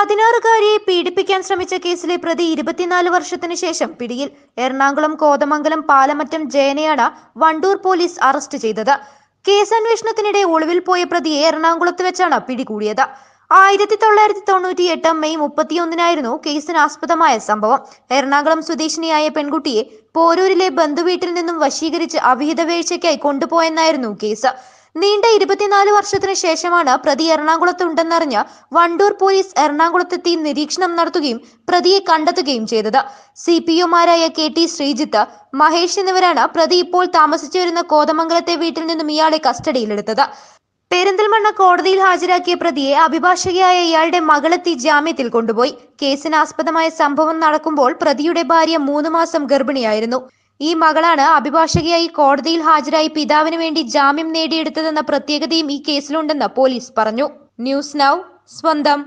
പതിനാറുകാരിയെ പീഡിപ്പിക്കാൻ ശ്രമിച്ച കേസിലെ പ്രതി ഇരുപത്തിനാല് വർഷത്തിന് ശേഷം പിടിയിൽ എറണാകുളം കോതമംഗലം പാലമറ്റം ജയനയാണ് വണ്ടൂർ പോലീസ് അറസ്റ്റ് ചെയ്തത് കേസന്വേഷണത്തിനിടെ ഒളിവിൽ പോയ പ്രതിയെ എറണാകുളത്ത് വെച്ചാണ് പിടികൂടിയത് ആയിരത്തി തൊള്ളായിരത്തി തൊണ്ണൂറ്റി എട്ട് മെയ് മുപ്പത്തിയൊന്നിനായിരുന്നു കേസിന് ആസ്പദമായ സംഭവം എറണാകുളം സ്വദേശിനിയായ പെൺകുട്ടിയെ പോരൂരിലെ ബന്ധുവീട്ടിൽ നിന്നും വശീകരിച്ച് അവിഹിത വീഴ്ചയ്ക്കായി കൊണ്ടുപോയെന്നായിരുന്നു കേസ് നീണ്ട ഇരുപത്തിനാല് വർഷത്തിനു ശേഷമാണ് പ്രതി എറണാകുളത്ത് ഉണ്ടെന്നറിഞ്ഞ് വണ്ടൂർ പോലീസ് എറണാകുളത്തെത്തി നിരീക്ഷണം നടത്തുകയും പ്രതിയെ കണ്ടെത്തുകയും ചെയ്തത് സി പി ഒമാരായ കെ ടി ശ്രീജിത്ത് മഹേഷ് എന്നിവരാണ് പ്രതി ഇപ്പോൾ താമസിച്ചു വരുന്ന കോതമംഗലത്തെ വീട്ടിൽ നിന്നും ഇയാളെ കസ്റ്റഡിയിലെടുത്തത് പെരിന്തൽമണ്ണ കോടതിയിൽ ഹാജരാക്കിയ പ്രതിയെ അഭിഭാഷകയായ ഇയാളുടെ മകളെത്തി ജാമ്യത്തിൽ കൊണ്ടുപോയി കേസിനാസ്പദമായ സംഭവം നടക്കുമ്പോൾ പ്രതിയുടെ ഭാര്യ മൂന്ന് മാസം ഗർഭിണിയായിരുന്നു ഈ മകളാണ് അഭിഭാഷകയായി കോടതിയിൽ ഹാജരായി പിതാവിന് വേണ്ടി ജാമ്യം നേടിയെടുത്തതെന്ന പ്രത്യേകതയും ഈ കേസിലുണ്ടെന്ന് പോലീസ് പറഞ്ഞു ന്യൂസ് നൗ സ്വന്തം